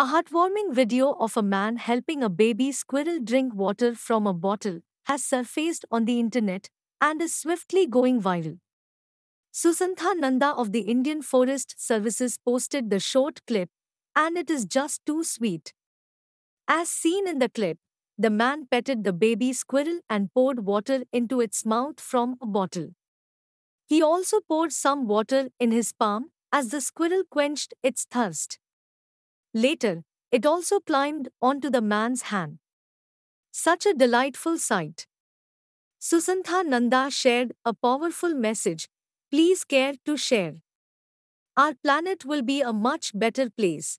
A heartwarming video of a man helping a baby squirrel drink water from a bottle has surfaced on the internet and is swiftly going viral. Susantha Nanda of the Indian Forest Services posted the short clip, and it is just too sweet. As seen in the clip, the man petted the baby squirrel and poured water into its mouth from a bottle. He also poured some water in his palm as the squirrel quenched its thirst. Later, it also climbed onto the man's hand. Such a delightful sight. Susantha Nanda shared a powerful message please care to share. Our planet will be a much better place.